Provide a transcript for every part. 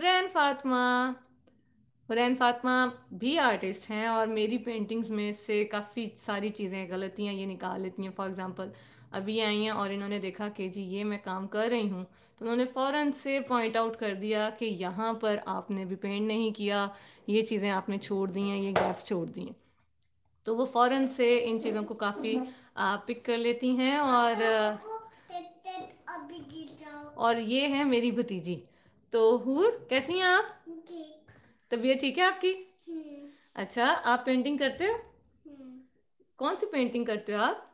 हुरैन फातमा हुरैन फातमा भी आर्टिस्ट हैं और मेरी पेंटिंग्स में से काफ़ी सारी चीज़ें गलतियाँ ये निकाल लेती हैं फॉर एग्ज़ाम्पल अभी आई हैं और इन्होंने देखा कि जी ये मैं काम कर रही हूँ तो उन्होंने फ़ौर से पॉइंट आउट कर दिया कि यहाँ पर आपने भी पेंट नहीं किया ये चीज़ें आपने छोड़ दी हैं ये गैप्स छोड़ दी हैं तो वो फ़ौर से इन चीज़ों को काफ़ी पिक कर लेती हैं और अच्छा, और ये है मेरी भतीजी तो हूर कैसी हैं आप तबीयत ठीक है आपकी हम्म। अच्छा आप पेंटिंग करते हो हम्म। कौन सी पेंटिंग करते हो आप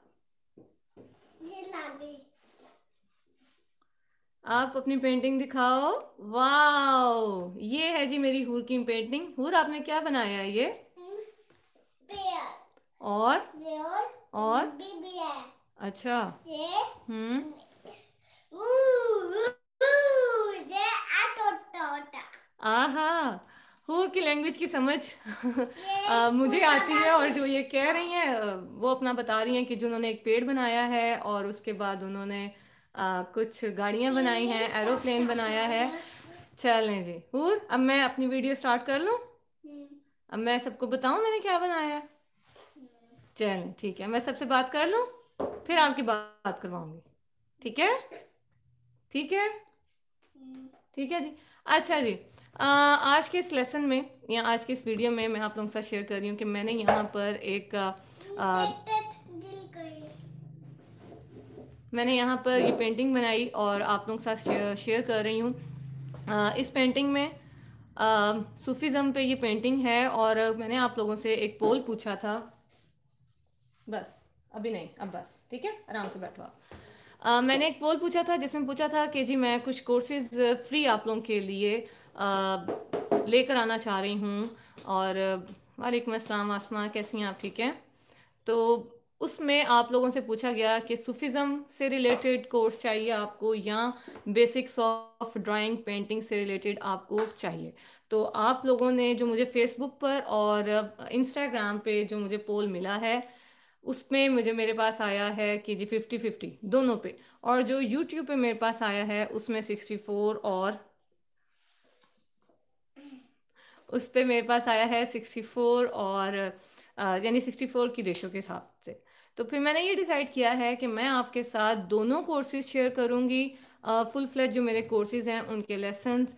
आप अपनी पेंटिंग दिखाओ वाओ ये है जी मेरी हूर की पेंटिंग हूर आपने क्या बनाया है ये हम्म। और और अच्छा हम्म आहा हो की लैंग्वेज की समझ आ, मुझे आती है और जो ये कह रही हैं वो अपना बता रही हैं कि जो उन्होंने एक पेड़ बनाया है और उसके बाद उन्होंने आ, कुछ गाड़ियाँ बनाई हैं एरोप्लेन तो बनाया है चलें जी हूर अब मैं अपनी वीडियो स्टार्ट कर लूँ अब मैं सबको बताऊँ मैंने क्या बनाया चलें ठीक है मैं सबसे बात कर लूँ फिर आपकी बात करवाऊंगी ठीक है ठीक है ठीक है जी अच्छा जी आ, आज के इस लेसन में या आज के इस वीडियो में मैं आप लोगों के साथ शेयर कर रही हूँ कि मैंने यहाँ पर एक आ, मैंने यहाँ पर ये पेंटिंग बनाई और आप लोगों के साथ शेयर, कर रही हूँ इस पेंटिंग में सूफीज़म पे ये पेंटिंग है और मैंने आप लोगों से एक पोल पूछा था बस अभी नहीं अब बस ठीक है आराम से बैठो आप मैंने एक पोल पूछा था जिसमें पूछा था कि जी मैं कुछ कोर्सेज फ्री आप लोगों के लिए लेकर आना चाह रही हूँ और वालेकुम अस्सलाम आसमा कैसी हैं आप ठीक हैं तो उसमें आप लोगों से पूछा गया कि सूफिज़म से रिलेटेड कोर्स चाहिए आपको या बेसिक्स ऑफ ड्राइंग पेंटिंग से रिलेटेड आपको चाहिए तो आप लोगों ने जो मुझे फेसबुक पर और इंस्टाग्राम पे जो मुझे पोल मिला है उसमें मुझे मेरे पास आया है के जी फिफ्टी फिफ्टी दोनों पे और जो यूट्यूब पे मेरे पास आया है उसमें सिक्सटी फोर और उस पर मेरे पास आया है सिक्सटी फोर और यानी सिक्सटी फोर की रेशो के हिसाब से तो फिर मैंने ये डिसाइड किया है कि मैं आपके साथ दोनों कोर्सेज शेयर करूँगी फुल फ्लैज जो मेरे कोर्सेज हैं उनके लेसन्स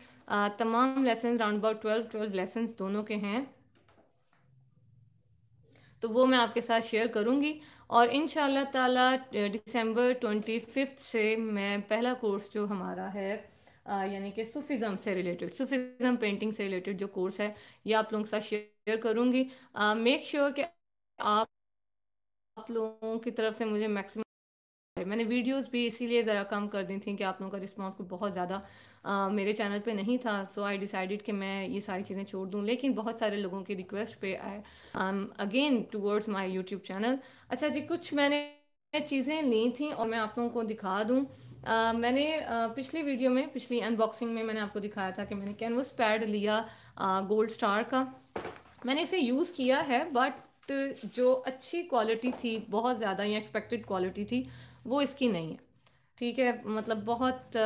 तमाम lesson round about twelve twelve lessons दोनों के हैं तो वो मैं आपके साथ शेयर करूँगी और इन ताला दिसंबर ट्वेंटी फिफ्थ से मैं पहला कोर्स जो हमारा है यानी कि सूफिज़म से रिलेटेड सूफिज़म पेंटिंग से रिलेटेड जो कोर्स है ये आप लोगों के साथ शेयर करूँगी मेक श्योर कि आप आप लोगों की तरफ से मुझे मैक्सिमम मैंने वीडियोस भी इसीलिए ज़रा कम कर दी थी कि आप लोगों का रिस्पांस को बहुत ज़्यादा मेरे चैनल पे नहीं था सो आई डिसाइडेड कि मैं ये सारी चीज़ें छोड़ दूँ लेकिन बहुत सारे लोगों की रिक्वेस्ट पे I again towards my YouTube channel अच्छा जी कुछ मैंने चीज़ें ली थी और मैं आप लोगों को दिखा दूँ Uh, मैंने uh, पिछली वीडियो में पिछली अनबॉक्सिंग में मैंने आपको दिखाया था कि मैंने कैनवस पैड लिया गोल्ड uh, स्टार का मैंने इसे यूज़ किया है बट जो अच्छी क्वालिटी थी बहुत ज़्यादा या एक्सपेक्टेड क्वालिटी थी वो इसकी नहीं है ठीक है मतलब बहुत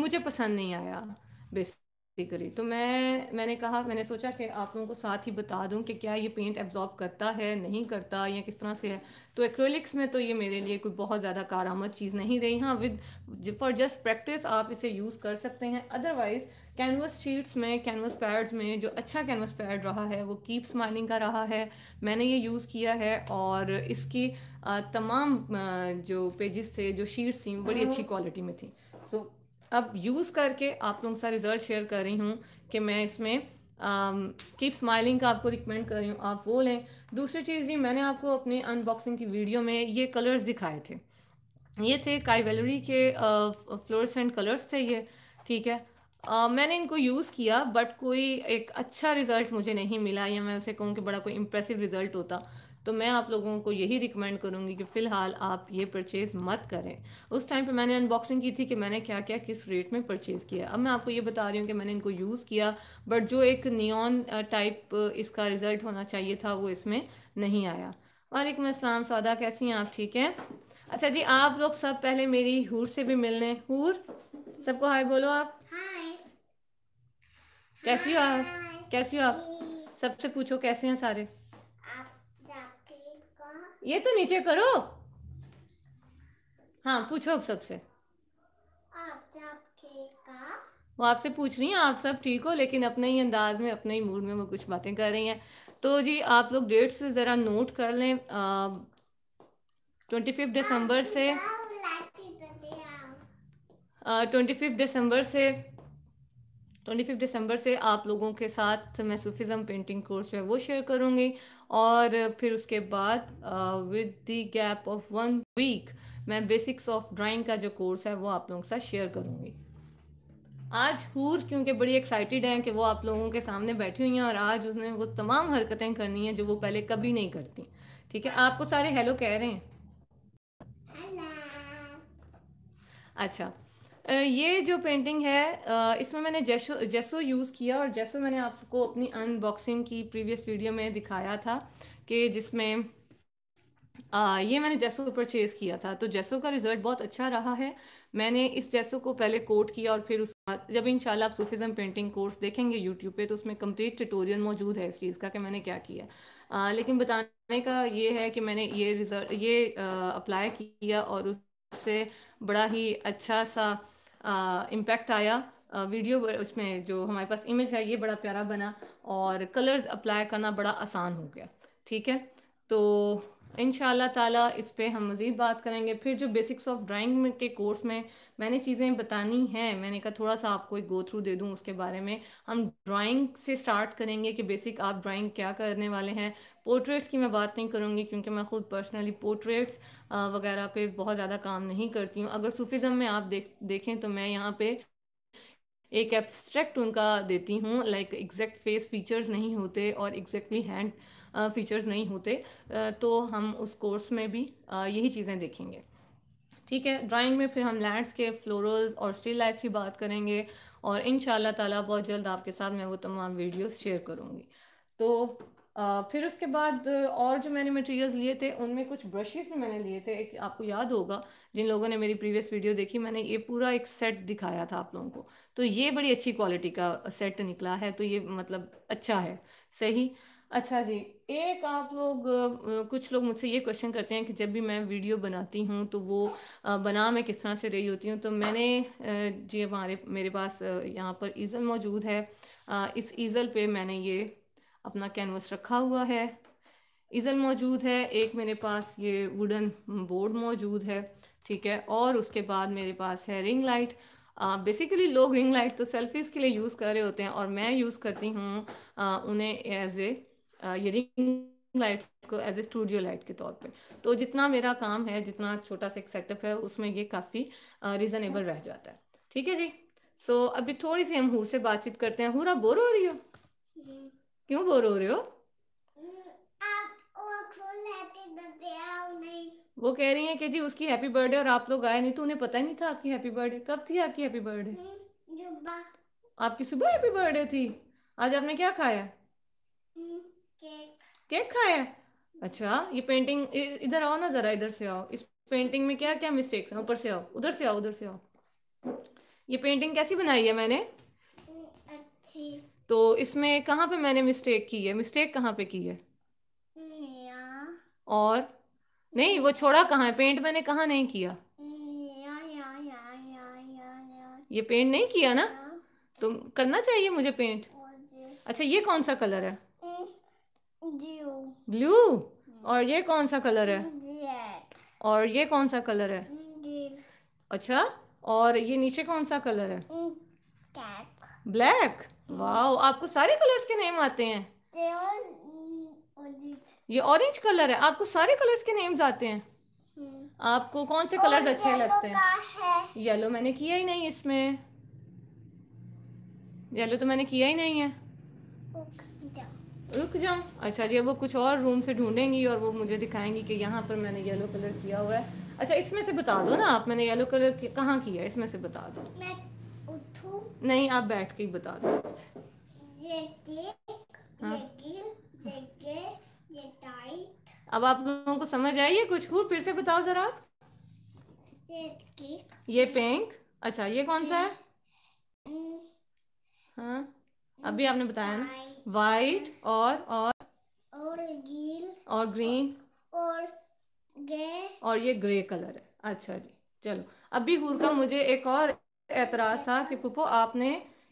मुझे पसंद नहीं आया बेसिकली तो मैं मैंने कहा मैंने सोचा कि आप लोगों को साथ ही बता दूं कि क्या ये पेंट एब्जॉर्ब करता है नहीं करता या किस तरह से है तो एक्रोलिक्स में तो ये मेरे लिए कोई बहुत ज़्यादा कारामद चीज़ नहीं रही हाँ विद फॉर जस्ट प्रैक्टिस आप इसे यूज़ कर सकते हैं अदरवाइज़ कैनवस शीट्स में कैनवस पैड्स में जो अच्छा कैनवस पैड रहा है वो कीप स्माइलिंग का रहा है मैंने ये यूज़ किया है और इसकी तमाम जो पेजेस थे जो शीट्स थी बड़ी अच्छी क्वालिटी हाँ। में थी सो so, अब यूज़ करके आप लोगों के रिज़ल्ट शेयर कर रही हूँ कि मैं इसमें कीप स्माइलिंग का आपको रिकमेंड कर रही हूँ आप वो लें दूसरी चीज़ जी मैंने आपको अपने अनबॉक्सिंग की वीडियो में ये कलर्स दिखाए थे ये थे काई वेलरी के फ्लोरसेंट कलर्स थे ये ठीक है Uh, मैंने इनको यूज़ किया बट कोई एक अच्छा रिज़ल्ट मुझे नहीं मिला या मैं उसे कहूँ कि बड़ा कोई इम्प्रेसिव रिज़ल्ट होता तो मैं आप लोगों को यही रिकमेंड करूँगी कि फ़िलहाल आप ये परचेज़ मत करें उस टाइम पे मैंने अनबॉक्सिंग की थी कि मैंने क्या क्या किस रेट में परचेज़ किया अब मैं आपको ये बता रही हूँ कि मैंने इनको यूज़ किया बट जो एक नियॉन टाइप इसका रिज़ल्ट होना चाहिए था वो इसमें नहीं आया वालेकुम असलम सौदा कैसी हैं आप ठीक हैं अच्छा जी आप लोग सब पहले मेरी हूर से भी मिलने हूर सबको हाई बोलो आप हाय कैसी हो आप कैसी हो आप सबसे पूछो कैसे हैं सारे ये तो नीचे करो हाँ पूछो अब सबसे वो आपसे पूछ रही हैं आप सब ठीक हो लेकिन अपने ही अंदाज में अपने ही मूड में वो कुछ बातें कर रही हैं तो जी आप लोग डेट्स ज़रा नोट कर लें ट्वेंटी फिफ्थ दिसंबर से ट्वेंटी फिफ्थ दिसंबर से ट्वेंटी फिफ्थ दिसंबर से आप लोगों के साथ मैं सूफिज़म पेंटिंग कोर्स जो है वो शेयर करूँगी और फिर उसके बाद with the gap of one week मैं बेसिक्स ऑफ ड्राइंग का जो कोर्स है वो आप लोगों के साथ शेयर करूँगी आज हूर क्योंकि बड़ी एक्साइटेड हैं कि वो आप लोगों के सामने बैठी हुई हैं और आज उसने वो तमाम हरकतें करनी हैं जो वो पहले कभी नहीं करती ठीक है आपको सारे हेलो कह रहे हैं अच्छा ये जो पेंटिंग है इसमें मैंने जेसो जेसो यूज़ किया और जैसो मैंने आपको अपनी अनबॉक्सिंग की प्रीवियस वीडियो में दिखाया था कि जिसमें आ, ये मैंने जैसो परचेज़ किया था तो जैसो का रिज़ल्ट बहुत अच्छा रहा है मैंने इस जैसो को पहले कोट किया और फिर उसके बाद जब इंशाल्लाह आप सूफिज़म पेंटिंग कोर्स देखेंगे यूट्यूब पे तो उसमें कंप्लीट ट्यूटोरियल मौजूद है इस चीज़ का कि मैंने क्या किया आ, लेकिन बताने का ये है कि मैंने ये रिज़ल्ट ये अप्लाई किया और उस से बड़ा ही अच्छा सा इम्पैक्ट आया वीडियो उसमें जो हमारे पास इमेज है ये बड़ा प्यारा बना और कलर्स अप्लाई करना बड़ा आसान हो गया ठीक है तो इन ताला इस पर हम मज़ीद बात करेंगे फिर जो बेसिक्स ऑफ ड्राइंग के कोर्स में मैंने चीज़ें बतानी हैं मैंने कहा थोड़ा सा आपको एक गो थ्रू दे दूँ उसके बारे में हम ड्राइंग से स्टार्ट करेंगे कि बेसिक आप ड्राइंग क्या करने वाले हैं पोर्ट्रेट्स की मैं बात नहीं करूँगी क्योंकि मैं ख़ुद पर्सनली पोर्ट्रेट्स वगैरह पे बहुत ज़्यादा काम नहीं करती हूँ अगर सूफिज़म में आप देख देखें तो मैं यहाँ पर एक एब्स्ट्रैक्ट उनका देती हूँ लाइक एग्जैक्ट फेस फीचर्स नहीं होते और एग्जैक्टली हैंड फीचर्स नहीं होते तो हम उस कोर्स में भी यही चीज़ें देखेंगे ठीक है ड्राइंग में फिर हम लैंडस्केप फ्लोरल्स और स्टिल लाइफ की बात करेंगे और इन ताला बहुत जल्द आपके साथ मैं वो तमाम वीडियोस शेयर करूँगी तो आ, फिर उसके बाद और जो मैंने मटेरियल्स लिए थे उनमें कुछ ब्रशेस भी मैंने लिए थे एक आपको याद होगा जिन लोगों ने मेरी प्रीवियस वीडियो देखी मैंने ये पूरा एक सेट दिखाया था आप लोगों को तो ये बड़ी अच्छी क्वालिटी का सेट निकला है तो ये मतलब अच्छा है सही अच्छा जी एक आप लोग कुछ लोग मुझसे ये क्वेश्चन करते हैं कि जब भी मैं वीडियो बनाती हूँ तो वो बना मैं किस तरह से रही होती हूँ तो मैंने जी हमारे मेरे पास यहाँ पर ईज़ल मौजूद है इस ईज़ल पे मैंने ये अपना कैनवस रखा हुआ है ईज़ल मौजूद है एक मेरे पास ये वुडन बोर्ड मौजूद है ठीक है और उसके बाद मेरे पास है रिंग लाइट बेसिकली लोग रिंग लाइट तो सेल्फीज़ के लिए यूज़ कर रहे होते हैं और मैं यूज़ करती हूँ उन्हें एज ए ये रिंग लाइट्स को एज ए स्टूडियो लाइट के तौर पे तो जितना मेरा काम है जितना छोटा सा एक सेटअप है उसमें ये काफ़ी रीज़नेबल रह जाता है ठीक है जी सो so, अभी थोड़ी सी हम हूर से बातचीत करते हैं हूरा बोर हो रही हो क्यों बोर हो रहे हो वो कह रही है कि जी उसकी हैप्पी बर्थडे और आप लोग आए नहीं तो उन्हें पता ही नहीं था आपकी हैप्पी बर्थडे कब थी आपकी हैप्पी बर्थडे आपकी सुबह हैप्पी बर्थडे थी आज आपने क्या खाया केक केक खाया अच्छा ये पेंटिंग इधर आओ ना जरा इधर से आओ इस पेंटिंग में क्या क्या मिस्टेक्स हैं ऊपर से आओ उधर से आओ उधर से आओ ये पेंटिंग कैसी बनाई है मैंने हम्म, अच्छी तो इसमें कहाँ पे मैंने मिस्टेक की है मिस्टेक कहाँ पे की है और नहीं वो छोड़ा कहाँ है पेंट मैंने कहाँ नहीं किया हम्म, ये पेंट नहीं किया ना हाँ। तो करना चाहिए मुझे पेंट अच्छा ये कौन सा कलर है ब्लू और ये कौन सा कलर है और ये कौन सा कलर है अच्छा और ये नीचे कौन सा कलर है ब्लैक mm, वाओ आपको सारे कलर्स के नेम आते हैं mm, ये ऑरेंज कलर है आपको सारे कलर्स के नेम्स आते हैं mm. आपको कौन से कलर्स अच्छे लगते हैं है। येलो मैंने किया ही नहीं इसमें येलो तो मैंने किया ही नहीं है रुक जाऊँ अच्छा जी वो कुछ और रूम से ढूंढेंगी और वो मुझे दिखाएंगी कि यहाँ पर मैंने येलो कलर किया हुआ है अच्छा इसमें से बता दो ना आप मैंने येलो कलर कहाँ किया इसमें से बता दो नहीं आप बैठ के ही बता दो हाँ। अब आप लोगों को समझ आई कुछ हूँ फिर से बताओ जरा आप ये पिंक अच्छा ये कौन सा है हाँ अभी आपने बताया ना वाइट और और और ग्रीन और ग्रीन और ग्रे और ये ग्रे कलर है अच्छा जी चलो अभी हूर का मुझे एक और एतराज़ था कि पुपो आपने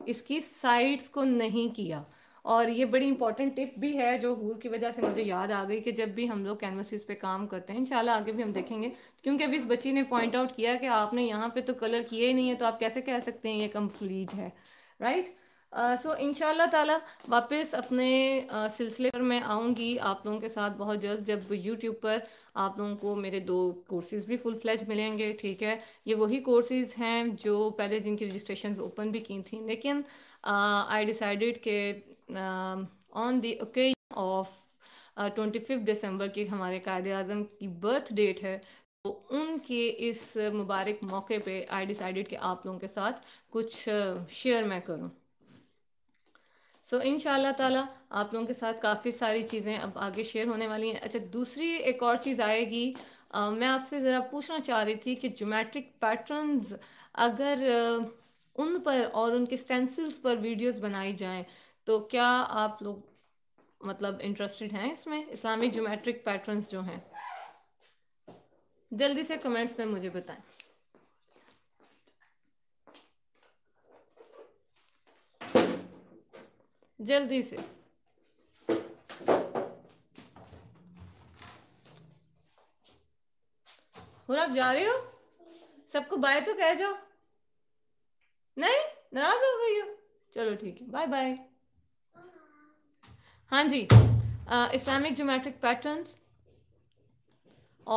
इसकी साइड्स को नहीं किया और ये बड़ी इंपॉर्टेंट टिप भी है जो हूर की वजह से मुझे याद आ गई कि जब भी हम लोग कैनवसिस पे काम करते हैं इंशाल्लाह आगे भी हम देखेंगे क्योंकि अभी इस बच्ची ने पॉइंट आउट किया कि आपने यहाँ पे तो कलर किए ही नहीं है तो आप कैसे कह सकते हैं ये कम्प्लीट है राइट सो इन ताला वापस अपने सिलसिले पर मैं आऊँगी आप लोगों के साथ बहुत जल्द जब यूट्यूब पर आप लोगों को मेरे दो कोर्सेज़ भी फुल फ्लैज मिलेंगे ठीक है ये वही कोर्सेज़ हैं जो पहले जिनकी रजिस्ट्रेशन ओपन भी की थी लेकिन आई डिसाइडेड के on the okay of twenty fifth December की हमारे कायद अजम की बर्थ डेट है तो उनके इस मुबारक मौके पे आई डिसाइडेड कि आप लोगों के साथ कुछ शेयर मैं करूं सो so, इन ताला आप लोगों के साथ काफ़ी सारी चीज़ें अब आगे शेयर होने वाली हैं अच्छा दूसरी एक और चीज़ आएगी आ, मैं आपसे ज़रा पूछना चाह रही थी कि जोमेट्रिक पैटर्न्स अगर उन पर और उनके स्टेंसिल्स पर वीडियोस बनाई जाएं तो क्या आप लोग मतलब इंटरेस्टेड हैं इसमें इस्लामिक जोमेट्रिक पैटर्नस जो हैं जल्दी से कमेंट्स में मुझे बताएं जल्दी से और आप जा रहे हो सबको बाय तो कह जाओ नहीं नाराज हो गई हो चलो ठीक है बाय बाय हाँ जी इस्लामिक जोमेट्रिक पैटर्न्स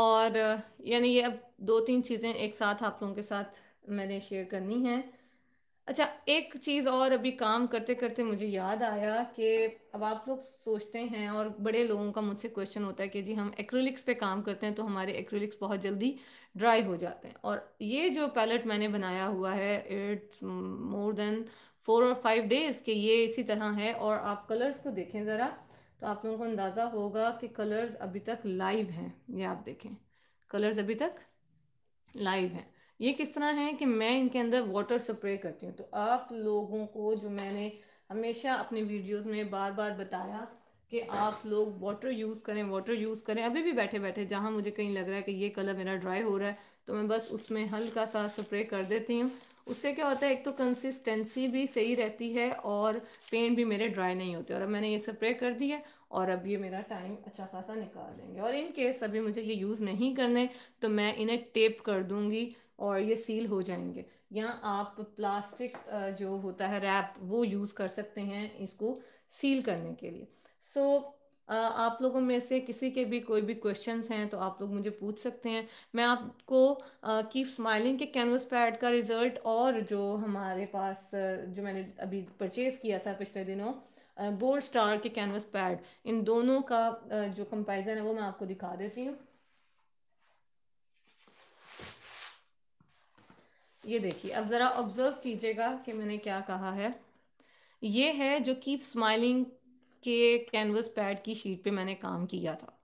और यानी ये अब दो तीन चीज़ें एक साथ आप लोगों के साथ मैंने शेयर करनी है अच्छा एक चीज़ और अभी काम करते करते मुझे याद आया कि अब आप लोग सोचते हैं और बड़े लोगों का मुझसे क्वेश्चन होता है कि जी हम एक्रिलिक्स पे काम करते हैं तो हमारे एक्रिलिक्स बहुत जल्दी ड्राई हो जाते हैं और ये जो पैलेट मैंने बनाया हुआ है इट्स मोर देन फोर और फाइव डेज़ कि ये इसी तरह है और आप कलर्स को देखें ज़रा तो आप लोगों को अंदाज़ा होगा कि कलर्स अभी तक लाइव हैं ये आप देखें कलर्स अभी तक लाइव हैं ये किस तरह है कि मैं इनके अंदर वाटर स्प्रे करती हूँ तो आप लोगों को जो मैंने हमेशा अपने वीडियोस में बार बार बताया कि आप लोग वाटर यूज़ करें वाटर यूज़ करें अभी भी बैठे बैठे जहाँ मुझे कहीं लग रहा है कि ये कलर मेरा ड्राई हो रहा है तो मैं बस उसमें हल्का सा स्प्रे कर देती हूँ उससे क्या होता है एक तो कंसिस्टेंसी भी सही रहती है और पेंट भी मेरे ड्राई नहीं होते और अब मैंने ये स्प्रे कर दी है और अब ये मेरा टाइम अच्छा खासा निकाल देंगे और इन केस अभी मुझे ये यूज़ नहीं करने तो मैं इन्हें टेप कर दूँगी और ये सील हो जाएंगे या आप प्लास्टिक जो होता है रैप वो यूज़ कर सकते हैं इसको सील करने के लिए सो so, आप लोगों में से किसी के भी कोई भी क्वेश्चंस हैं तो आप लोग मुझे पूछ सकते हैं मैं आपको कीप स्माइलिंग के कैनवस पैड का रिज़ल्ट और जो हमारे पास जो मैंने अभी परचेज़ किया था पिछले दिनों गोल्ड स्टार के कैनवस पैड इन दोनों का जो कंपेरिजन है वो मैं आपको दिखा देती हूँ ये देखिए अब ज़रा ऑब्ज़र्व कीजिएगा कि मैंने क्या कहा है ये है जो कीप स्माइलिंग के कैनवस पैड की शीट पे मैंने काम किया था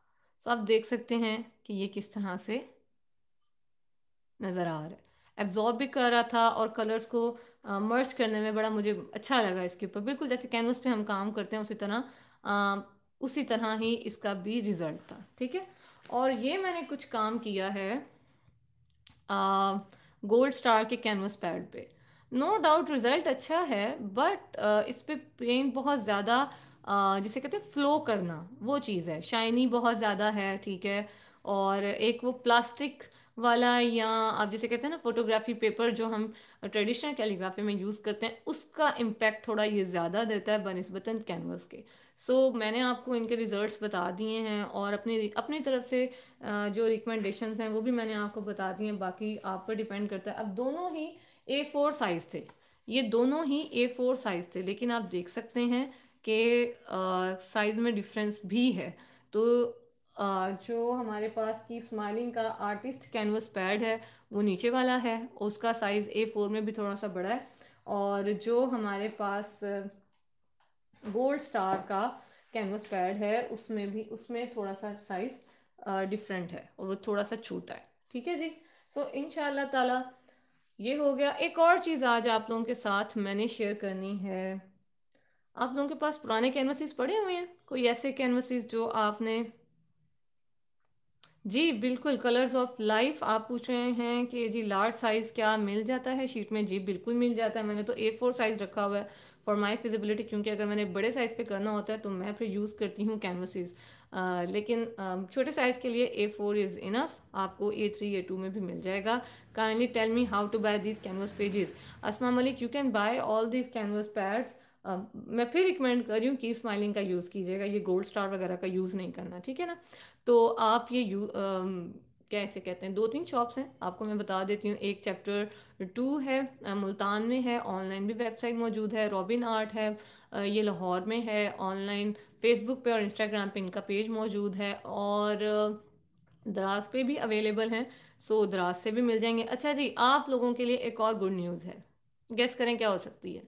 तो आप देख सकते हैं कि ये किस तरह से नज़र आ रहा है एब्जॉर्ब भी कर रहा था और कलर्स को मर्ज करने में बड़ा मुझे अच्छा लगा इसके ऊपर बिल्कुल जैसे कैनवस पे हम काम करते हैं उसी तरह आ, उसी तरह ही इसका भी रिज़ल्ट था ठीक है और ये मैंने कुछ काम किया है आ, गोल्ड स्टार के कैनवस पैड पे नो डाउट रिज़ल्ट अच्छा है बट uh, इस पर पेंट बहुत ज़्यादा uh, जिसे कहते हैं फ्लो करना वो चीज़ है शाइनी बहुत ज़्यादा है ठीक है और एक वो प्लास्टिक वाला या आप जैसे कहते हैं ना फोटोग्राफी पेपर जो हम ट्रेडिशनल कैलीग्राफी में यूज़ करते हैं उसका इम्पैक्ट थोड़ा ये ज़्यादा देता है बनस्बता कैनवस के सो so, मैंने आपको इनके रिज़ल्ट्स बता दिए हैं और अपनी अपनी तरफ से जो रिकमेंडेशंस हैं वो भी मैंने आपको बता दिए हैं बाकी आप पर डिपेंड करता है अब दोनों ही ए फोर साइज़ थे ये दोनों ही ए फोर साइज़ थे लेकिन आप देख सकते हैं कि साइज़ में डिफरेंस भी है तो आ, जो हमारे पास की स्माइलिंग का आर्टिस्ट कैनवस पैड है वो नीचे वाला है उसका साइज़ ए फोर में भी थोड़ा सा बड़ा है और जो हमारे पास गोल्ड स्टार का कैनवस पैड है उसमें भी उसमें थोड़ा सा साइज़ डिफरेंट है और वो थोड़ा सा छोटा है ठीक है जी सो इन ताला ये हो गया एक और चीज़ आज आप लोगों के साथ मैंने शेयर करनी है आप लोगों के पास पुराने कैनवसेस पड़े हुए हैं कोई ऐसे कैनवसेस जो आपने जी बिल्कुल कलर्स ऑफ लाइफ आप पूछ रहे हैं कि जी लार्ज साइज़ क्या मिल जाता है शीट में जी बिल्कुल मिल जाता है मैंने तो ए फोर साइज़ रखा हुआ है फॉर माई फिजिबिलिटी क्योंकि अगर मैंने बड़े साइज़ पे करना होता है तो मैं फिर यूज़ करती हूँ कैनवसेस लेकिन छोटे साइज़ के लिए ए फोर इज़ इनफ आपको ए थ्री ए टू में भी मिल जाएगा kindly tell me how to buy these canvas pages Asma Malik you can buy all these canvas pads मैं फिर रिकमेंड कर रही हूँ कि स्माइलिंग का यूज़ कीजिएगा ये गोल्ड स्टार वगैरह का यूज़ नहीं करना ठीक है ना तो आप ये यू कैसे कहते हैं दो तीन शॉप्स हैं आपको मैं बता देती हूँ एक चैप्टर टू है मुल्तान में है ऑनलाइन भी वेबसाइट मौजूद है रॉबिन आर्ट है ये लाहौर में है ऑनलाइन फेसबुक पे और इंस्टाग्राम पे इनका पेज मौजूद है और दराज पे भी अवेलेबल हैं सो दराज से भी मिल जाएंगे अच्छा जी आप लोगों के लिए एक और गुड न्यूज़ है गेस करें क्या हो सकती है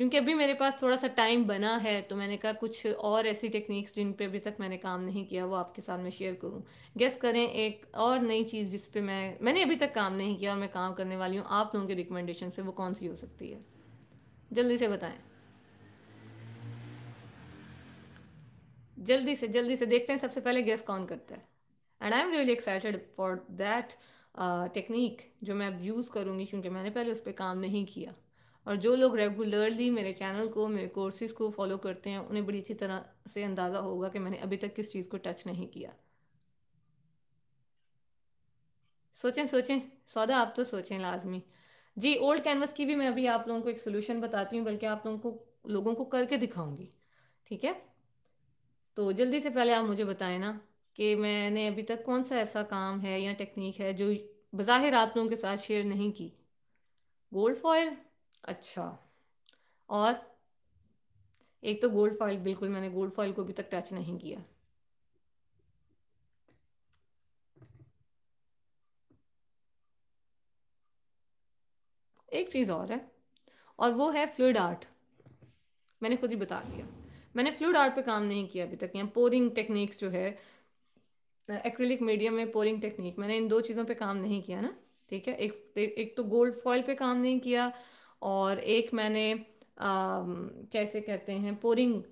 क्योंकि अभी मेरे पास थोड़ा सा टाइम बना है तो मैंने कहा कुछ और ऐसी टेक्निक्स जिन पे अभी तक मैंने काम नहीं किया वो आपके साथ मैं शेयर करूँ गेस करें एक और नई चीज़ जिस पे मैं मैंने अभी तक काम नहीं किया और मैं काम करने वाली हूँ आप लोगों के रिकमेंडेशन पे वो कौन सी हो सकती है जल्दी से बताएं जल्दी से जल्दी से देखते हैं सबसे पहले गेस कौन करता है and I am really excited for that technique जो मैं अब यूज़ करूँगी क्योंकि मैंने पहले उस पर काम नहीं किया और जो लोग रेगुलरली मेरे चैनल को मेरे कोर्सेज़ को फॉलो करते हैं उन्हें बड़ी अच्छी तरह से अंदाज़ा होगा कि मैंने अभी तक किस चीज़ को टच नहीं किया सोचें सोचें सौदा आप तो सोचें लाजमी जी ओल्ड कैनवस की भी मैं अभी आप लोगों को एक सोल्यूशन बताती हूँ बल्कि आप लोगों को लोगों को करके दिखाऊंगी ठीक है तो जल्दी से पहले आप मुझे बताएं ना कि मैंने अभी तक कौन सा ऐसा काम है या टेक्निक है जो बज़ाहिर आप लोगों के साथ शेयर नहीं की गोल्ड फॉयल अच्छा और एक तो गोल्ड फॉइल बिल्कुल मैंने गोल्ड फॉइल को अभी तक टच नहीं किया एक चीज़ और है और वो है फ्लूड आर्ट मैंने खुद ही बता दिया मैंने फ्लूड आर्ट पे काम नहीं किया अभी तक यहाँ पोरिंग टेक्निक्स जो है एक्रिलिक मीडियम में पोरिंग टेक्निक मैंने इन दो चीज़ों पे काम नहीं किया ना ठीक है एक एक तो गोल्ड फॉइल पे काम नहीं किया और एक मैंने कैसे कहते हैं पोरिंग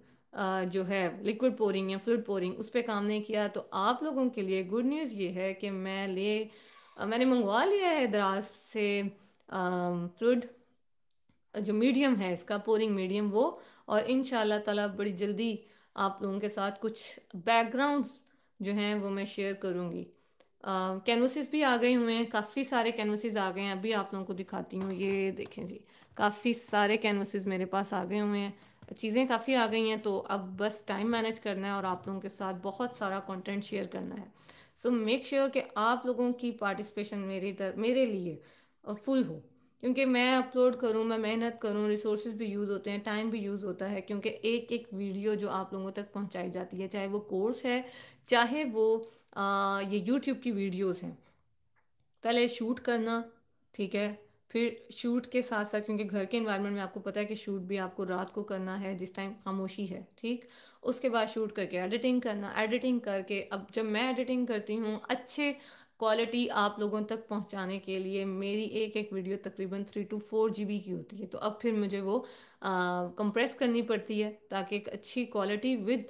जो है लिक्विड पोरिंग या फ्लूड पोरिंग उस पर काम नहीं किया तो आप लोगों के लिए गुड न्यूज़ ये है कि मैं ले मैंने मंगवा लिया है दराज से फ्लूड जो मीडियम है इसका पोरिंग मीडियम वो और इन ताला बड़ी जल्दी आप लोगों के साथ कुछ बैकग्राउंड्स जो हैं वो मैं शेयर करूँगी कैनवसेस भी आ गए हुए हैं काफ़ी सारे कैनवसेस आ गए हैं अभी आप लोगों को दिखाती हूँ ये देखें जी काफ़ी सारे कैनवस मेरे पास आ गए हुए हैं चीज़ें काफ़ी आ गई हैं तो अब बस टाइम मैनेज करना है और आप लोगों के साथ बहुत सारा कंटेंट शेयर करना है सो मेक श्योर कि आप लोगों की पार्टिसिपेशन मेरे दर मेरे लिए फुल हो क्योंकि मैं अपलोड करूँ मैं मेहनत करूँ रिसोर्स भी यूज़ होते हैं टाइम भी यूज़ होता है क्योंकि एक एक वीडियो जो आप लोगों तक पहुँचाई जाती है चाहे वो कोर्स है चाहे वो आ, ये यूट्यूब की वीडियोस हैं पहले शूट करना ठीक है फिर शूट के साथ साथ क्योंकि घर के इन्वायरमेंट में आपको पता है कि शूट भी आपको रात को करना है जिस टाइम खामोशी है ठीक उसके बाद शूट करके एडिटिंग करना एडिटिंग करके अब जब मैं एडिटिंग करती हूँ अच्छे क्वालिटी आप लोगों तक पहुंचाने के लिए मेरी एक एक वीडियो तकरीबन थ्री टू फोर जी की होती है तो अब फिर मुझे वो कंप्रेस करनी पड़ती है ताकि एक अच्छी क्वालिटी विद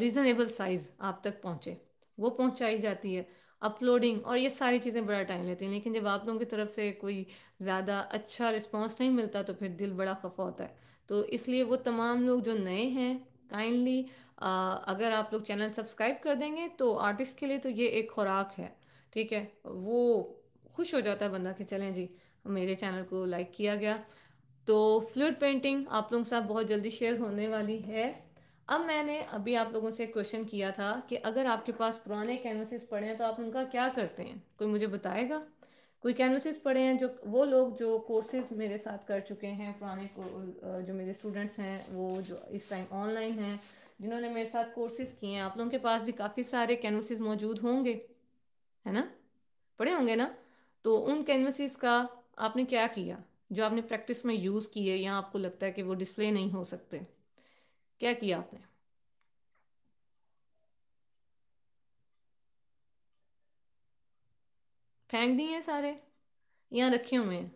रीज़नेबल साइज़ आप तक पहुंचे वो पहुंचाई जाती है अपलोडिंग और ये सारी चीज़ें बड़ा टाइम लेती हैं लेकिन जब आप लोगों की तरफ से कोई ज़्यादा अच्छा रिस्पॉन्स नहीं मिलता तो फिर दिल बड़ा खफा होता है तो इसलिए वो तमाम लोग जो नए हैं काइंडली अगर आप लोग चैनल सब्सक्राइब कर देंगे तो आर्टिस्ट के लिए तो ये एक खुराक है ठीक है वो खुश हो जाता है बंदा कि चलें जी मेरे चैनल को लाइक किया गया तो फ्लूड पेंटिंग आप लोगों के साथ बहुत जल्दी शेयर होने वाली है अब मैंने अभी आप लोगों से क्वेश्चन किया था कि अगर आपके पास पुराने कैनवसेस पड़े हैं तो आप उनका क्या करते हैं कोई मुझे बताएगा कोई कैनवसेस पड़े हैं जो वो लोग जो कोर्सेज मेरे साथ कर चुके हैं पुराने जो मेरे स्टूडेंट्स हैं वो जो इस टाइम ऑनलाइन हैं जिन्होंने मेरे साथ कोर्सेज किए हैं आप लोगों के पास भी काफ़ी सारे कैनवसेज़ मौजूद होंगे है ना पड़े होंगे ना तो उन कैनवसेस का आपने क्या किया जो आपने प्रैक्टिस में यूज़ किए या आपको लगता है कि वो डिस्प्ले नहीं हो सकते क्या किया आपने फेंक दिए हैं सारे यहाँ रखे हुए हैं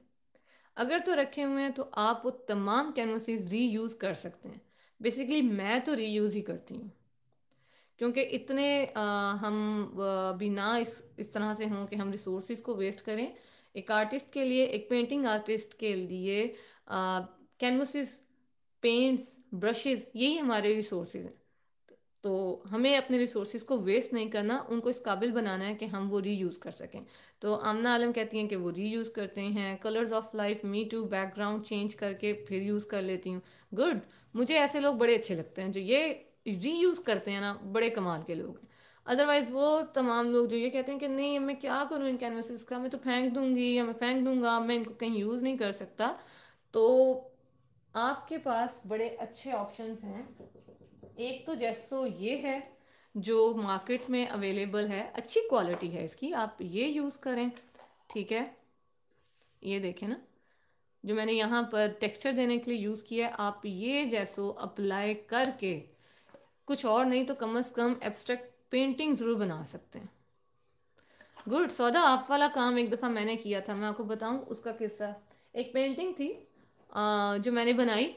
अगर तो रखे हुए हैं तो आप वो तमाम कैनवसिस री यूज़ कर सकते हैं बेसिकली मैं तो री यूज़ ही करती हूँ क्योंकि इतने आ, हम ना इस इस तरह से हों कि हम रिसोर्स को वेस्ट करें एक आर्टिस्ट के लिए एक पेंटिंग आर्टिस्ट के लिए कैनवसिस पेंट्स ब्रशेज़ यही हमारे रिसोर्सेज हैं तो हमें अपने रिसोर्सेज को वेस्ट नहीं करना उनको इस काबिल बनाना है कि हम वो रीयूज़ कर सकें तो आमना आलम कहती हैं कि वो रीयूज़ करते हैं colours of life me too background change करके फिर यूज़ कर लेती हूँ गुड मुझे ऐसे लोग बड़े अच्छे लगते हैं जो ये रीयूज़ करते हैं ना बड़े कमाल के लोग अदरवाइज़ वो तमाम लोग जो ये कहते हैं कि नहीं मैं क्या करूँ इन कैनवसेस का मैं तो फेंक दूंगी या मैं फेंक दूँगा मैं इनको कहीं यूज़ नहीं कर सकता तो आपके पास बड़े अच्छे ऑप्शंस हैं एक तो जैसो ये है जो मार्केट में अवेलेबल है अच्छी क्वालिटी है इसकी आप ये यूज़ करें ठीक है ये देखें ना जो मैंने यहाँ पर टेक्सचर देने के लिए यूज़ किया है आप ये जैसो अप्लाई करके कुछ और नहीं तो कम से कम एब्स्ट्रैक्ट पेंटिंग ज़रूर बना सकते हैं गुड सौदा आप वाला काम एक दफ़ा मैंने किया था मैं आपको बताऊं उसका किस्सा एक पेंटिंग थी जो मैंने बनाई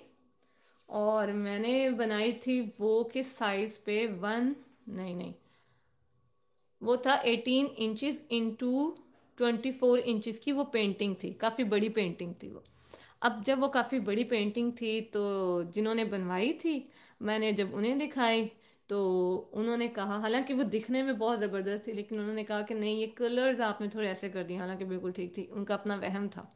और मैंने बनाई थी वो किस साइज़ पे वन नहीं नहीं वो था eighteen inches into twenty four inches की वो पेंटिंग थी काफ़ी बड़ी पेंटिंग थी वो अब जब वो काफ़ी बड़ी पेंटिंग थी तो जिन्होंने बनवाई थी मैंने जब उन्हें दिखाई तो उन्होंने कहा हालांकि वो दिखने में बहुत ज़बरदस्त थी लेकिन उन्होंने कहा कि नहीं ये कलर्स आपने थोड़े ऐसे कर दिए हालांकि बिल्कुल ठीक थी उनका अपना वहम था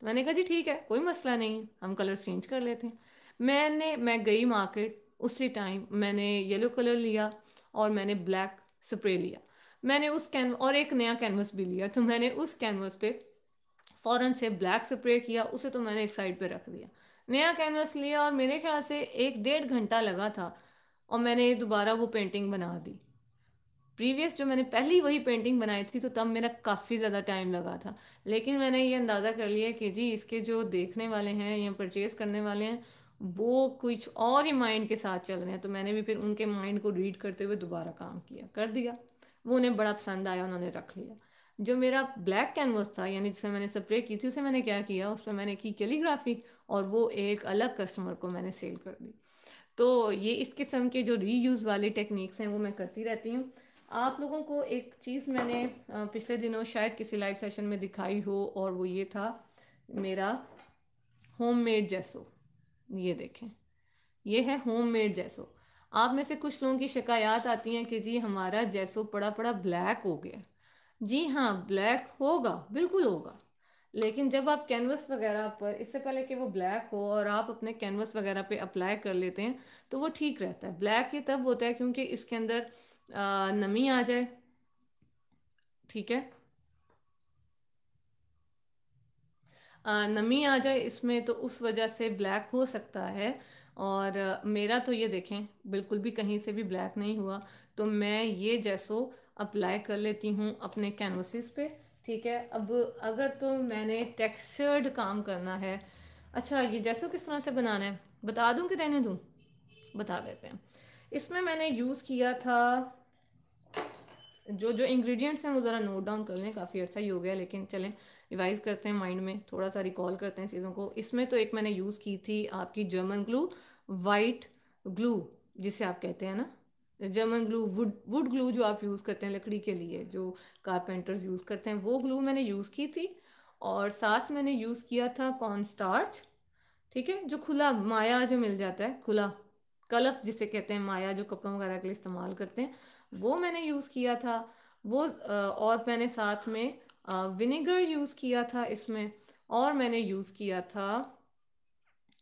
तो मैंने कहा जी ठीक है कोई मसला नहीं हम कलर्स चेंज कर लेते हैं मैंने मैं गई मार्केट उसी टाइम मैंने येलो कलर लिया और मैंने ब्लैक स्प्रे लिया मैंने उस कैन और एक नया कैनवस भी लिया तो मैंने उस कैनवस पे फ़ौरन से ब्लैक स्प्रे किया उसे तो मैंने एक साइड पे रख दिया नया कैनवस लिया और मेरे ख्याल से एक डेढ़ घंटा लगा था और मैंने दोबारा वो पेंटिंग बना दी प्रीवियस जो मैंने पहली वही पेंटिंग बनाई थी तो तब मेरा काफ़ी ज़्यादा टाइम लगा था लेकिन मैंने ये अंदाज़ा कर लिया कि जी इसके जो देखने वाले हैं या परचेज़ करने वाले हैं वो कुछ और ही माइंड के साथ चल रहे हैं तो मैंने भी फिर उनके माइंड को रीड करते हुए दोबारा काम किया कर दिया वो उन्हें बड़ा पसंद आया उन्होंने रख लिया जो मेरा ब्लैक कैनवस था यानी जिसमें मैंने स्प्रे की थी उसे मैंने क्या किया उस पर मैंने की कैलीग्राफी और वो एक अलग कस्टमर को मैंने सेल कर दी तो ये इस किस्म के जो रीयूज़ वाले टेक्निक्स हैं वो मैं करती रहती हूँ आप लोगों को एक चीज़ मैंने पिछले दिनों शायद किसी लाइव सेशन में दिखाई हो और वो ये था मेरा होममेड जैसो ये देखें ये है होममेड जैसो आप में से कुछ लोगों की शिकायत आती हैं कि जी हमारा जैसो पड़ा पड़ा ब्लैक हो गया जी हाँ ब्लैक होगा बिल्कुल होगा लेकिन जब आप कैनवस वगैरह पर इससे पहले कि वो ब्लैक हो और आप अपने कैनवस वगैरह पे अप्लाई कर लेते हैं तो वो ठीक रहता है ब्लैक ये तब होता है क्योंकि इसके अंदर नमी आ जाए ठीक है नमी आ जाए इसमें तो उस वजह से ब्लैक हो सकता है और मेरा तो ये देखें बिल्कुल भी कहीं से भी ब्लैक नहीं हुआ तो मैं ये जैसो अप्लाई कर लेती हूँ अपने कैनवसिस पे ठीक है अब अगर तो मैंने टेक्सचर्ड काम करना है अच्छा ये जैसो किस तरह से बनाना है बता दूँ कि रहने दूँ बता देते हैं इसमें मैंने यूज़ किया था जो जो इंग्रेडिएंट्स हैं वो ज़रा नोट डाउन कर लें काफ़ी अच्छा ही हो गया लेकिन चलें रिवाइज़ करते हैं माइंड में थोड़ा सा रिकॉल करते हैं चीज़ों को इसमें तो एक मैंने यूज़ की थी आपकी जर्मन ग्लू वाइट ग्लू जिसे आप कहते हैं ना German glue wood wood glue जो आप यूज़ करते हैं लकड़ी के लिए जो कारपेंटर्स यूज़ करते हैं वो ग्लू मैंने यूज़ की थी और साथ मैंने यूज़ किया था कॉर्न स्टार्च ठीक है जो खुला माया जो मिल जाता है खुला कलफ जिसे कहते हैं माया जो कपड़ों वगैरह के लिए इस्तेमाल करते हैं वो मैंने यूज़ किया था वो और मैंने साथ में विनेगर यूज़ किया था इसमें और मैंने यूज़ किया था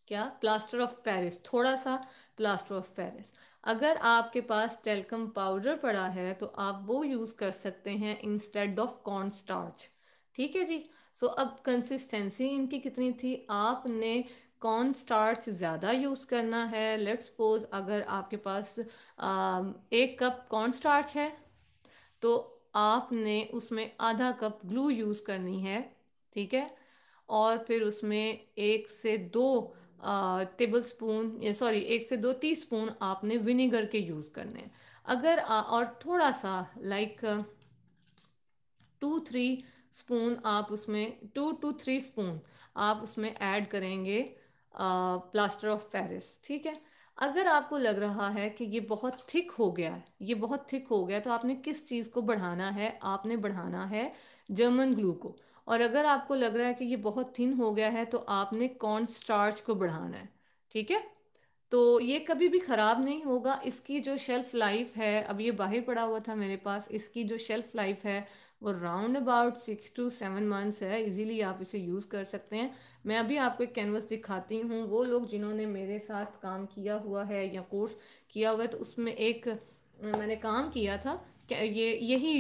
क्या प्लास्टर ऑफ पेरिस थोड़ा सा प्लास्टर ऑफ पेरिस अगर आपके पास टेलकम पाउडर पड़ा है तो आप वो यूज़ कर सकते हैं इंस्टेड ऑफ कॉर्न स्टार्च ठीक है जी सो so, अब कंसिस्टेंसी इनकी कितनी थी आपने कॉर्न स्टार्च ज़्यादा यूज़ करना है लेट्स सपोज अगर आपके पास आ, एक कप कॉर्न स्टार्च है तो आपने उसमें आधा कप ग्लू यूज़ करनी है ठीक है और फिर उसमें एक से दो टेबल स्पून सॉरी एक से दो टी स्पून आपने विनेगर के यूज़ करने हैं अगर आ, और थोड़ा सा लाइक टू थ्री स्पून आप उसमें टू टू थ्री स्पून आप उसमें ऐड करेंगे प्लास्टर ऑफ पेरिस ठीक है अगर आपको लग रहा है कि ये बहुत थिक हो गया है ये बहुत थिक हो गया तो आपने किस चीज़ को बढ़ाना है आपने बढ़ाना है जर्मन ग्लू को और अगर आपको लग रहा है कि ये बहुत थिन हो गया है तो आपने कॉर्न स्टार्च को बढ़ाना है ठीक है तो ये कभी भी ख़राब नहीं होगा इसकी जो शेल्फ़ लाइफ है अब ये बाहर पड़ा हुआ था मेरे पास इसकी जो शेल्फ़ लाइफ है वो round about six to seven months है इजीली आप इसे यूज़ कर सकते हैं मैं अभी आपको एक कैनवस दिखाती हूँ वो लोग जिन्होंने मेरे साथ काम किया हुआ है या कोर्स किया हुआ है तो उसमें एक मैंने काम किया था ये यही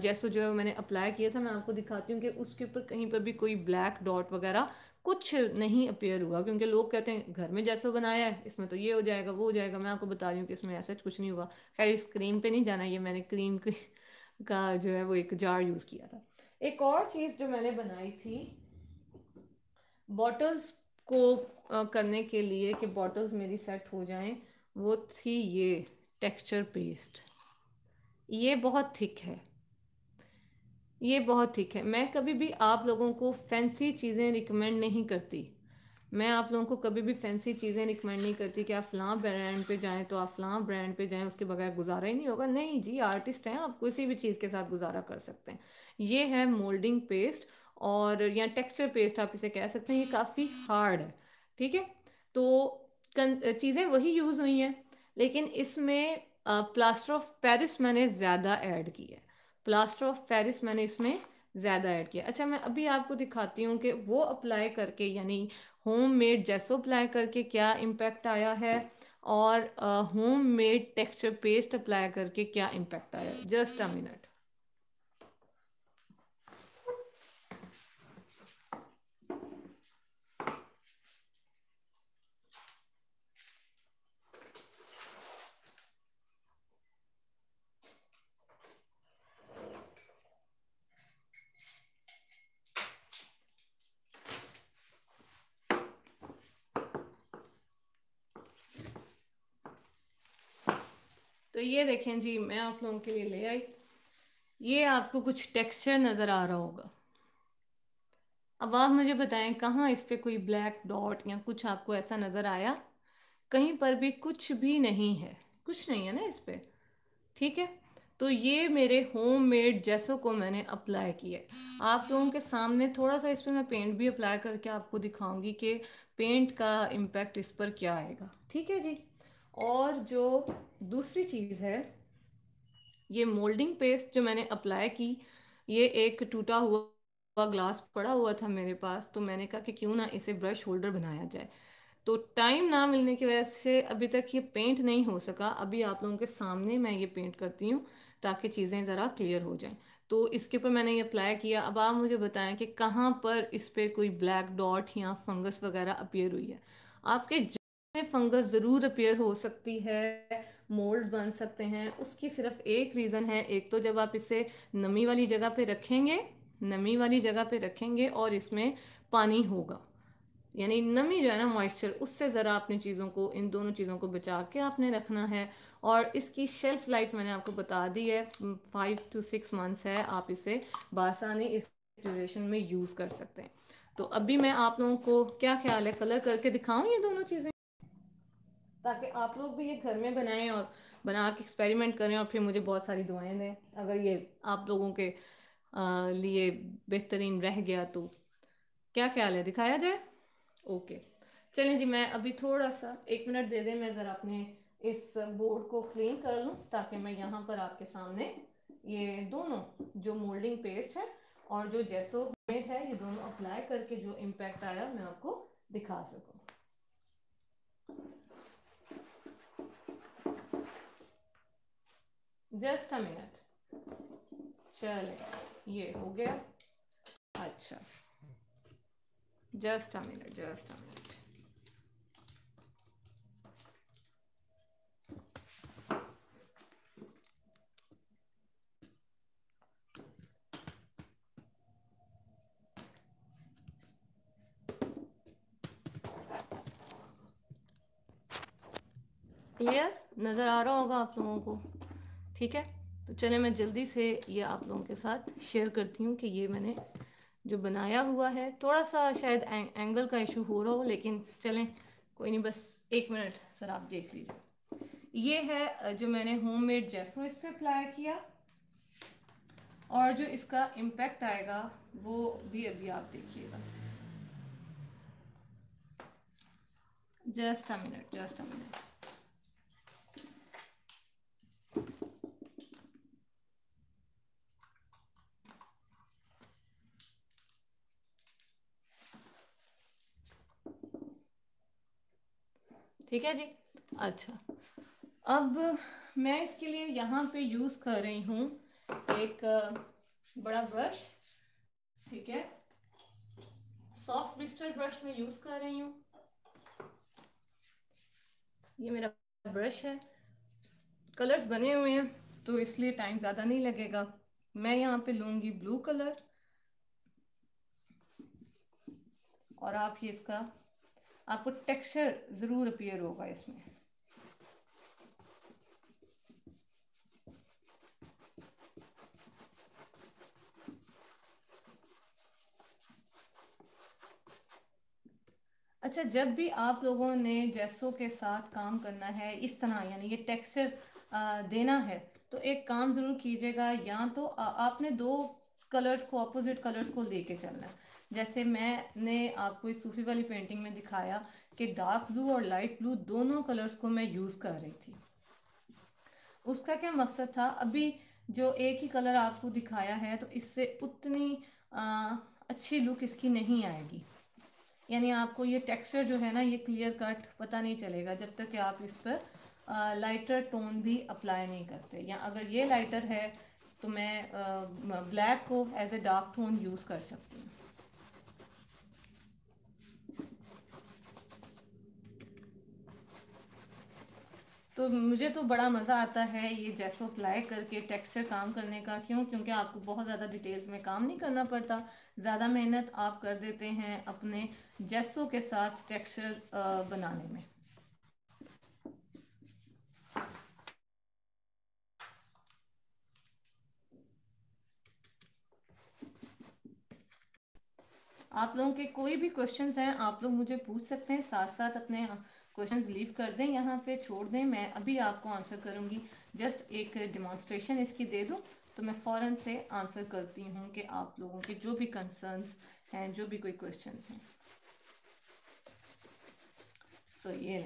जैसो जो है मैंने अप्लाई किया था मैं आपको दिखाती हूँ कि उसके ऊपर कहीं पर भी कोई ब्लैक डॉट वगैरह कुछ नहीं अपेयर हुआ क्योंकि लोग कहते हैं घर में जैसो बनाया है इसमें तो ये हो जाएगा वो हो जाएगा मैं आपको बता रही हूँ कि इसमें ऐसा कुछ नहीं हुआ खैर इस क्रीम पे नहीं जाना ये मैंने क्रीम की का जो है वो एक जार यूज़ किया था एक और चीज़ जो मैंने बनाई थी बॉटल्स को करने के लिए कि बॉटल्स मेरी सेट हो जाएं वो थी ये टेक्सचर पेस्ट ये बहुत थिक है ये बहुत थिक है मैं कभी भी आप लोगों को फैंसी चीज़ें रिकमेंड नहीं करती मैं आप लोगों को कभी भी फैंसी चीज़ें रिकमेंड नहीं करती कि आप फ़लाँ ब्रांड पे जाएं तो आप फ़लाँ ब्रांड पे जाएं उसके बगैर गुजारा ही नहीं होगा नहीं जी आर्टिस्ट हैं आप किसी भी चीज़ के साथ गुजारा कर सकते हैं ये है मोल्डिंग पेस्ट और या टेक्सचर पेस्ट आप इसे कह सकते हैं ये काफ़ी हार्ड है ठीक है तो चीज़ें वही यूज़ हुई हैं लेकिन इसमें प्लास्टर ऑफ पेरिस मैंने ज़्यादा ऐड की है प्लास्टर ऑफ पेरिस मैंने इसमें ज़्यादा ऐड किया अच्छा मैं अभी आपको दिखाती हूँ कि वो अप्लाई करके यानी होम मेड जैसो अप्लाई करके क्या इम्पैक्ट आया है और homemade texture paste apply करके क्या इम्पैक्ट आया जस्ट अ मिनट तो ये देखें जी मैं आप लोगों के लिए ले आई ये आपको कुछ टेक्सचर नज़र आ रहा होगा अब आप मुझे बताएं कहाँ इस पर कोई ब्लैक डॉट या कुछ आपको ऐसा नज़र आया कहीं पर भी कुछ भी नहीं है कुछ नहीं है ना इस पर ठीक है तो ये मेरे होम मेड जैसो को मैंने अप्लाई किया है आप लोगों के सामने थोड़ा सा इस पर मैं पेंट भी अप्लाई करके आपको दिखाऊंगी कि पेंट का इम्पैक्ट इस पर क्या आएगा ठीक है जी और जो दूसरी चीज़ है ये मोल्डिंग पेस्ट जो मैंने अप्लाई की ये एक टूटा हुआ ग्लास पड़ा हुआ था मेरे पास तो मैंने कहा कि क्यों ना इसे ब्रश होल्डर बनाया जाए तो टाइम ना मिलने की वजह से अभी तक ये पेंट नहीं हो सका अभी आप लोगों के सामने मैं ये पेंट करती हूँ ताकि चीज़ें ज़रा क्लियर हो जाएं तो इसके ऊपर मैंने ये अप्लाई किया अब आप मुझे बताएं कि कहाँ पर इस पर कोई ब्लैक डॉट या फंगस वगैरह अपियर हुई है आपके में फंगस ज़रूर अपेयर हो सकती है मोल्ड बन सकते हैं उसकी सिर्फ एक रीज़न है एक तो जब आप इसे नमी वाली जगह पे रखेंगे नमी वाली जगह पे रखेंगे और इसमें पानी होगा यानी नमी जो है ना मॉइस्चर उससे ज़रा आपने चीज़ों को इन दोनों चीज़ों को बचा के आपने रखना है और इसकी शेल्फ़ लाइफ मैंने आपको बता दी है फाइव टू सिक्स मंथ्स है आप इसे बासानी इस ड्यूरेशन में यूज़ कर सकते हैं तो अभी मैं आप लोगों को क्या ख्याल है कलर करके दिखाऊं ये दोनों चीज़ें ताकि आप लोग भी ये घर में बनाएं और बना के एक्सपेरिमेंट करें और फिर मुझे बहुत सारी दुआएं दें अगर ये आप लोगों के लिए बेहतरीन रह गया तो क्या ख्याल है दिखाया जाए ओके चलें जी मैं अभी थोड़ा सा एक मिनट दे दें मैं ज़रा अपने इस बोर्ड को क्लीन कर लूँ ताकि मैं यहाँ पर आपके सामने ये दोनों जो मोल्डिंग पेस्ट है और जो जैसो मेड है ये दोनों अप्लाई करके जो इम्पैक्ट आया मैं आपको दिखा सकूँ जस्ट अ मिनट चले ये हो गया अच्छा just a minute just a minute clear नज़र आ रहा होगा आप लोगों को ठीक है तो चले मैं जल्दी से ये आप लोगों के साथ शेयर करती हूँ कि ये मैंने जो बनाया हुआ है थोड़ा सा शायद एंग, एंगल का इशू हो रहा हो लेकिन चलें कोई नहीं बस एक मिनट सर आप देख लीजिए ये है जो मैंने होम मेड जैसो इस पर अप्लाई किया और जो इसका इम्पैक्ट आएगा वो भी अभी आप देखिएगा just a minute just a minute ठीक है जी अच्छा अब मैं इसके लिए यहाँ पे यूज़ कर रही हूँ एक बड़ा ब्रश ठीक है सॉफ्ट बिस्टर ब्रश में यूज़ कर रही हूँ ये मेरा ब्रश है कलर्स बने हुए हैं तो इसलिए टाइम ज़्यादा नहीं लगेगा मैं यहाँ पे लूँगी ब्लू कलर और आप ये इसका आपको टेक्सचर ज़रूर अपीयर होगा इसमें अच्छा जब भी आप लोगों ने जैसो के साथ काम करना है इस तरह यानी ये टेक्सचर देना है तो एक काम ज़रूर कीजिएगा या तो आ, आपने दो कलर्स को अपोजिट कलर्स को लेके चलना है जैसे मैंने आपको इस सूफी वाली पेंटिंग में दिखाया कि डार्क ब्लू और लाइट ब्लू दोनों कलर्स को मैं यूज़ कर रही थी उसका क्या मकसद था अभी जो एक ही कलर आपको दिखाया है तो इससे उतनी आ, अच्छी लुक इसकी नहीं आएगी यानी आपको ये टेक्सचर जो है ना ये क्लियर कट पता नहीं चलेगा जब तक कि आप इस पर लाइटर टोन भी अप्लाई नहीं करते या अगर ये लाइटर है तो मैं ब्लैक को as a dark tone use कर सकती हूँ तो मुझे तो बड़ा मज़ा आता है ये जैसो अप्लाई करके टेक्सचर काम करने का क्यों क्योंकि आपको बहुत ज़्यादा डिटेल्स में काम नहीं करना पड़ता ज़्यादा मेहनत आप कर देते हैं अपने जैसो के साथ टेक्सचर बनाने में आप लोगों के कोई भी क्वेश्चंस हैं आप लोग मुझे पूछ सकते हैं साथ साथ अपने क्वेश्चंस लीव कर दें यहाँ पे छोड़ दें मैं अभी आपको आंसर करूँगी जस्ट एक डिमॉन्स्ट्रेशन इसकी दे दूँ तो मैं फॉरन से आंसर करती हूँ कि आप लोगों के जो भी कंसर्नस हैं जो भी कोई क्वेश्चन हैं सो so, ये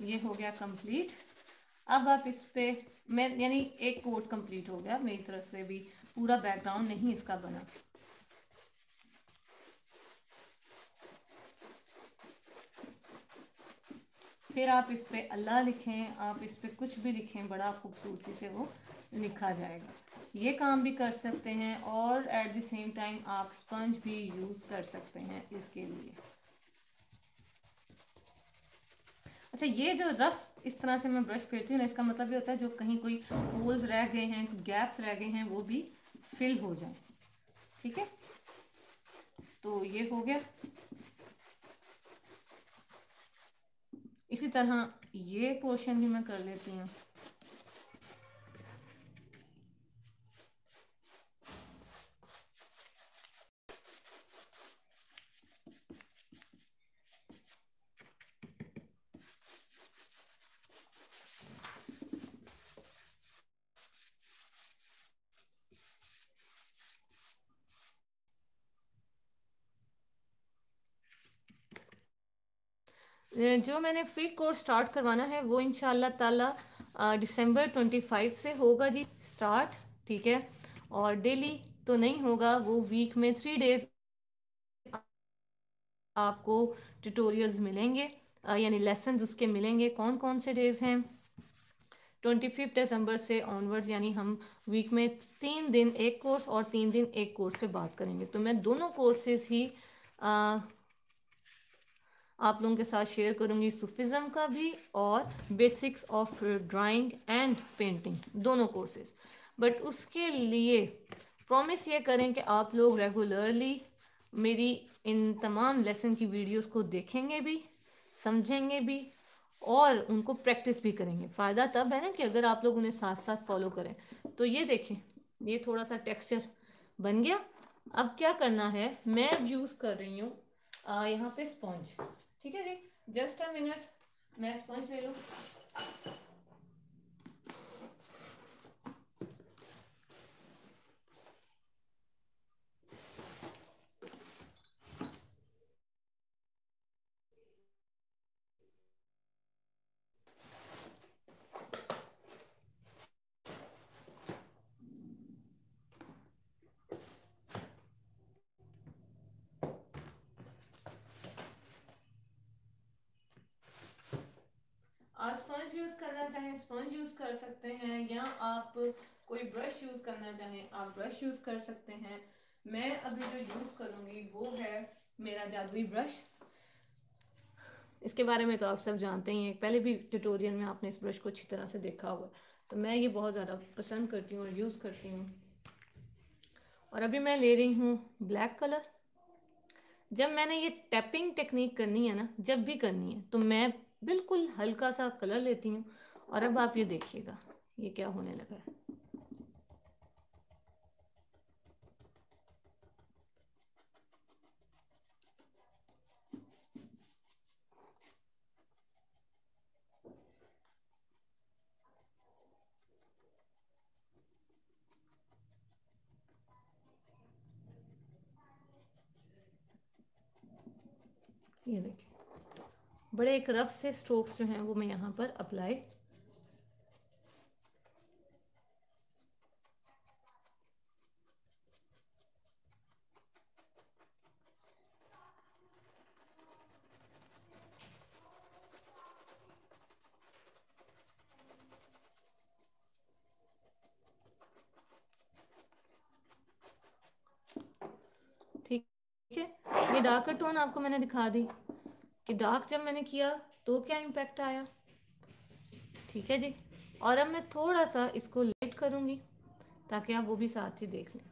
ये हो गया कंप्लीट अब आप इस पर मैं यानी एक कोड कंप्लीट हो गया मेरी तरफ से भी पूरा बैकग्राउंड नहीं इसका बना फिर आप इस पर अल्लाह लिखें आप इस पर कुछ भी लिखें बड़ा खूबसूरती से वो लिखा जाएगा ये काम भी कर सकते हैं और एट द सेम टाइम आप स्पंज भी यूज़ कर सकते हैं इसके लिए अच्छा ये जो रफ इस तरह से मैं ब्रश फेरती हूँ ना इसका मतलब ये होता है जो कहीं कोई होल्स रह गए हैं गैप्स रह गए हैं वो भी फिल हो जाए ठीक है तो ये हो गया इसी तरह ये पोर्शन भी मैं कर लेती हूँ जो मैंने फ्री कोर्स स्टार्ट करवाना है वो इन ताला दिसंबर ट्वेंटी फाइव से होगा जी स्टार्ट ठीक है और डेली तो नहीं होगा वो वीक में थ्री डेज आपको ट्यूटोरियल्स मिलेंगे यानी लेसन उसके मिलेंगे कौन कौन से डेज हैं ट्वेंटी फिफ्थ दिसंबर से ऑनवर्ड्स यानी हम वीक में तीन दिन एक कोर्स और तीन दिन एक कोर्स पे बात करेंगे तो मैं दोनों कोर्सेज ही आ, आप लोगों के साथ शेयर करूँगी सूफिज़म का भी और basics of drawing and painting दोनों कोर्सेज बट उसके लिए प्रॉमिस ये करें कि आप लोग रेगुलरली मेरी इन तमाम लेसन की वीडियोस को देखेंगे भी समझेंगे भी और उनको प्रैक्टिस भी करेंगे फ़ायदा तब है ना कि अगर आप लोग उन्हें साथ साथ फॉलो करें तो ये देखें ये थोड़ा सा टेक्स्चर बन गया अब क्या करना है मैं यूज़ कर रही हूँ यहाँ पे स्पॉन्ज ठीक है जी जस्ट अ मिनट मैं स्पंज ले लूँ हैं स्पंज यूज़ कर सकते हैं या आप कोई ब्रश यूज़ करना चाहें आप ब्रश यूज़ कर सकते हैं मैं अभी जो यूज़ करूँगी वो है मेरा जादुई ब्रश इसके बारे में तो आप सब जानते ही हैं पहले भी ट्यूटोरियल में आपने इस ब्रश को अच्छी तरह से देखा हुआ तो मैं ये बहुत ज़्यादा पसंद करती हूँ और यूज़ करती हूँ और अभी मैं ले रही हूँ ब्लैक कलर जब मैंने ये टैपिंग टेक्निक करनी है ना जब भी करनी है तो मैं बिल्कुल हल्का सा कलर लेती हूँ और अब आप ये देखिएगा ये क्या होने लगा है ये देखिए बड़े एक रफ से स्ट्रोक्स जो हैं वो मैं यहाँ पर अप्लाई डार्कर टोन आपको मैंने दिखा दी कि डार्क जब मैंने किया तो क्या इम्पैक्ट आया ठीक है जी और अब मैं थोड़ा सा इसको लाइट करूँगी ताकि आप वो भी साथ ही देख लें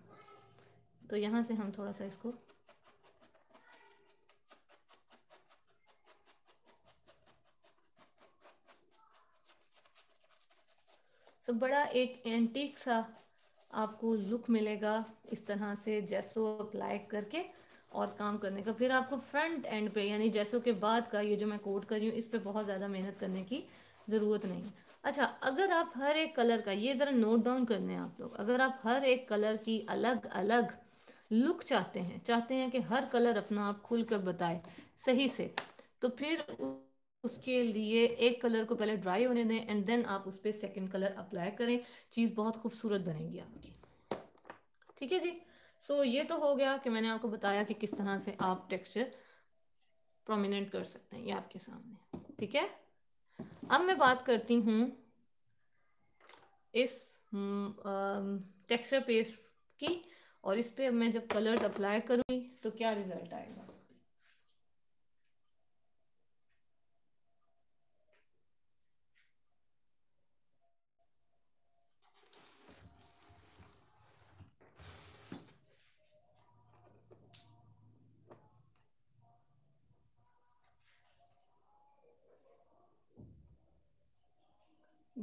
तो यहाँ से हम थोड़ा सा इसको सो बड़ा एक एंटीक सा आपको लुक मिलेगा इस तरह से जैसो अप्लाई करके और काम करने का फिर आपको फ्रंट एंड पे यानी जैसों के बाद का ये जो मैं कोट कर रही हूँ इस पर बहुत ज़्यादा मेहनत करने की ज़रूरत नहीं है अच्छा अगर आप हर एक कलर का ये ज़रा नोट डाउन करने हैं आप लोग अगर आप हर एक कलर की अलग अलग लुक चाहते हैं चाहते हैं कि हर कलर अपना आप खुल कर बताए सही से तो फिर उसके लिए एक कलर को पहले ड्राई होने दें एंड देन आप उस पर सेकेंड कलर अप्लाई करें चीज़ बहुत खूबसूरत बनेगी आपकी ठीक है जी सो so, ये तो हो गया कि मैंने आपको बताया कि किस तरह से आप टेक्सचर प्रोमिनेंट कर सकते हैं ये आपके सामने ठीक है अब मैं बात करती हूँ इस टेक्सचर पेस्ट की और इस पर मैं जब कलर्स अप्लाई करूँगी तो क्या रिजल्ट आएगा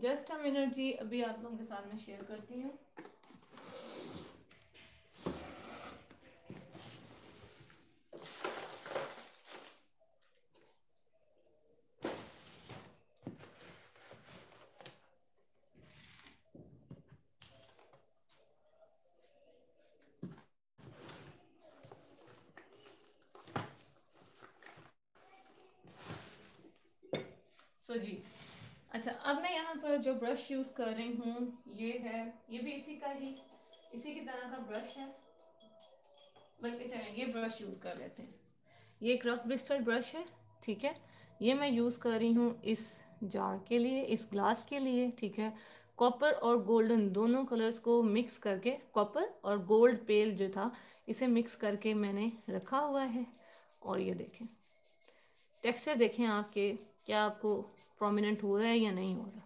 जस्ट हम एनर्जी अभी आप लोगों के साथ में शेयर करती हूँ सो so, जी अच्छा अब मैं यहाँ पर जो ब्रश यूज़ कर रही हूँ ये है ये भी इसी का ही इसी की तरह का ब्रश है बल्कि चलें ये ब्रश यूज़ कर लेते हैं ये एक रफ ब्रिस्टल ब्रश है ठीक है ये मैं यूज़ कर रही हूँ इस जार के लिए इस ग्लास के लिए ठीक है कॉपर और गोल्डन दोनों कलर्स को मिक्स करके कॉपर और गोल्ड पेल जो था इसे मिक्स करके मैंने रखा हुआ है और ये देखें टेक्सचर देखें आपके क्या आपको प्रोमिनेंट हो रहा है या नहीं हो रहा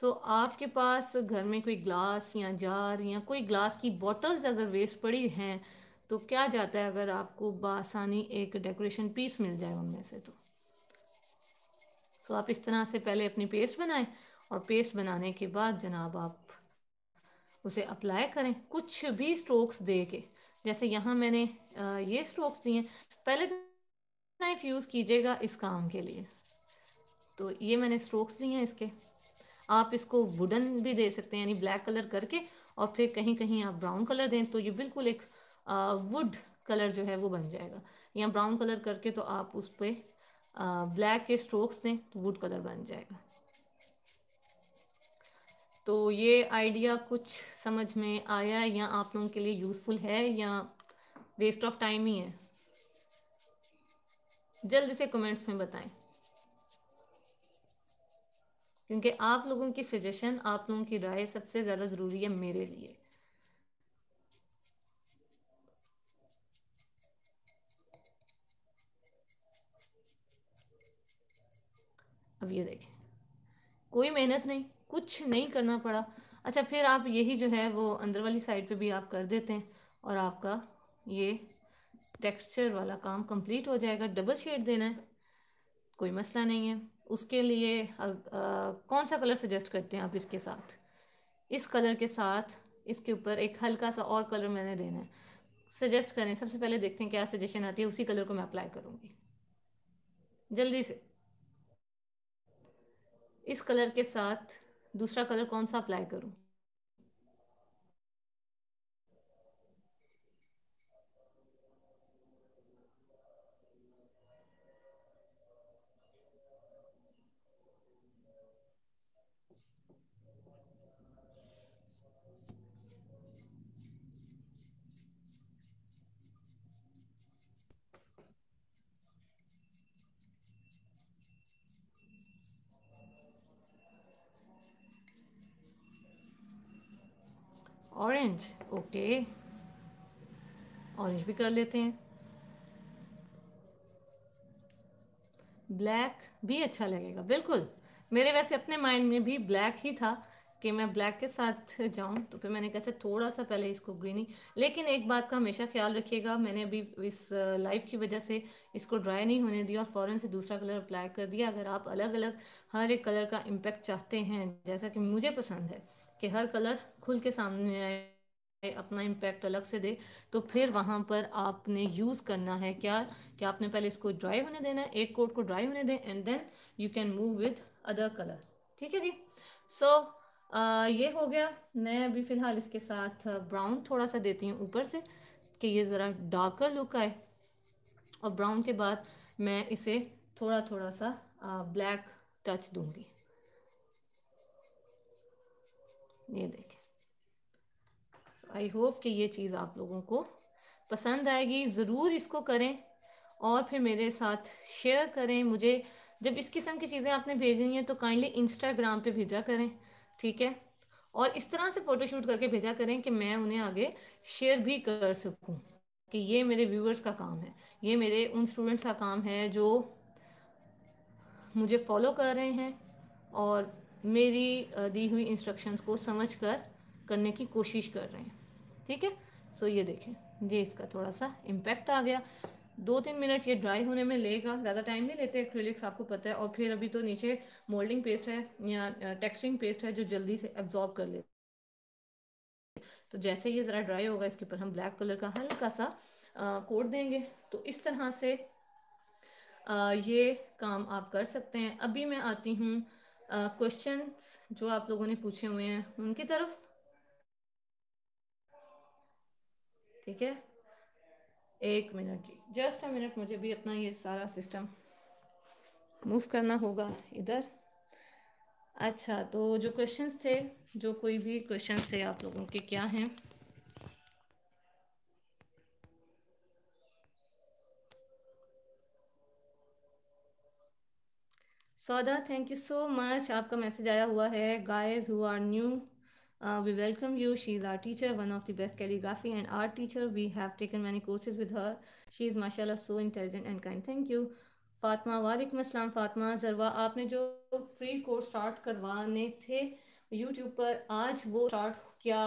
सो so, आपके पास घर में कोई ग्लास या जार या कोई ग्लास की बॉटल्स अगर वेस्ट पड़ी हैं तो क्या जाता है अगर आपको बासानी एक डेकोरेशन पीस मिल जाए उनमें से तो सो so, आप इस तरह से पहले अपनी पेस्ट बनाएं और पेस्ट बनाने के बाद जनाब आप उसे अप्लाई करें कुछ भी स्ट्रोक्स दे के जैसे यहाँ मैंने ये स्ट्रोक्स दिए हैं पहले नाइफ यूज़ कीजिएगा इस काम के लिए तो ये मैंने स्ट्रोक्स दिए हैं इसके आप इसको वुडन भी दे सकते हैं यानी ब्लैक कलर करके और फिर कहीं कहीं आप ब्राउन कलर दें तो ये बिल्कुल एक वुड कलर जो है वो बन जाएगा या ब्राउन कलर करके तो आप उस पर ब्लैक के स्ट्रोक्स दें तो वुड कलर बन जाएगा तो ये आइडिया कुछ समझ में आया या आप लोगों के लिए यूज़फुल है या वेस्ट ऑफ टाइम ही है जल्दी से कमेंट्स में बताएं क्योंकि आप लोगों की सजेशन आप लोगों की राय सबसे ज़्यादा ज़रूरी है मेरे लिए अब ये देखें कोई मेहनत नहीं कुछ नहीं करना पड़ा अच्छा फिर आप यही जो है वो अंदर वाली साइड पे भी आप कर देते हैं और आपका ये टेक्सचर वाला काम कंप्लीट हो जाएगा डबल शेड देना है कोई मसला नहीं है उसके लिए आ, आ, कौन सा कलर सजेस्ट करते हैं आप इसके साथ इस कलर के साथ इसके ऊपर एक हल्का सा और कलर मैंने देना है सजेस्ट करें सबसे पहले देखते हैं क्या सजेशन आती है उसी कलर को मैं अप्लाई करूँगी जल्दी से इस कलर के साथ दूसरा कलर कौन सा अप्लाई करूँ ऑरेंज ओके ऑरेंज भी कर लेते हैं ब्लैक भी अच्छा लगेगा बिल्कुल मेरे वैसे अपने माइंड में भी ब्लैक ही था कि मैं ब्लैक के साथ जाऊं तो फिर मैंने कहा था अच्छा, थोड़ा सा पहले इसको ग्रीनी लेकिन एक बात का हमेशा ख्याल रखिएगा मैंने अभी इस लाइफ uh, की वजह से इसको ड्राई नहीं होने दिया और फ़ौरन से दूसरा कलर अप्लाई कर दिया अगर आप अलग अलग हर एक कलर का इम्पेक्ट चाहते हैं जैसा कि मुझे पसंद है कि हर कलर खुल के सामने आए अपना इम्पैक्ट अलग से दे तो फिर वहाँ पर आपने यूज़ करना है क्या कि आपने पहले इसको ड्राई होने देना है एक कोट को ड्राई होने दें and then you can move with other colour ठीक है जी सो so, ये हो गया मैं अभी फ़िलहाल इसके साथ ब्राउन थोड़ा सा देती हूँ ऊपर से कि ये ज़रा डार्कर लुक आए और ब्राउन के बाद मैं इसे थोड़ा थोड़ा सा ब्लैक टच दूँगी ये देखें सो आई होप कि ये चीज़ आप लोगों को पसंद आएगी ज़रूर इसको करें और फिर मेरे साथ शेयर करें मुझे जब इस किस्म की चीज़ें आपने भेजनी हैं तो काइंडली इंस्टाग्राम पे भेजा करें ठीक है और इस तरह से फ़ोटोशूट करके भेजा करें कि मैं उन्हें आगे शेयर भी कर सकूं कि ये मेरे व्यूअर्स का काम है ये मेरे उन स्टूडेंट्स का काम है जो मुझे फॉलो कर रहे हैं और मेरी दी हुई इंस्ट्रक्शंस को समझ कर करने की कोशिश कर रहे हैं ठीक है सो ये देखें ये इसका थोड़ा सा इम्पैक्ट आ गया दो तीन मिनट ये ड्राई होने में लेगा ज़्यादा टाइम नहीं लेते एक्रिलिक्स आपको पता है और फिर अभी तो नीचे मोल्डिंग पेस्ट है या टेक्सचरिंग पेस्ट है जो जल्दी से एब्जॉर्ब कर लेते तो जैसे ये ज़रा ड्राई होगा इसके ऊपर हम ब्लैक कलर का हल्का सा कोट देंगे तो इस तरह से आ, ये काम आप कर सकते हैं अभी मैं आती हूँ क्वेश्चन जो आप लोगों ने पूछे हुए हैं उनकी तरफ ठीक है एक मिनट जी जस्ट अ मिनट मुझे भी अपना ये सारा सिस्टम मूव करना होगा इधर अच्छा तो जो क्वेश्चंस थे जो कोई भी क्वेश्चंस थे आप लोगों के क्या हैं सौदा थैंक यू सो मच आपका मैसेज आया हुआ है guys who are new we welcome you she is our teacher one of the best calligraphy and art teacher we have taken many courses with her she is माशाल्लाह so intelligent and kind thank you Fatima वालेकुम अस्सलाम फ़ातिमा जरवा आपने जो free course start करवाने थे YouTube पर आज वो स्टार्ट क्या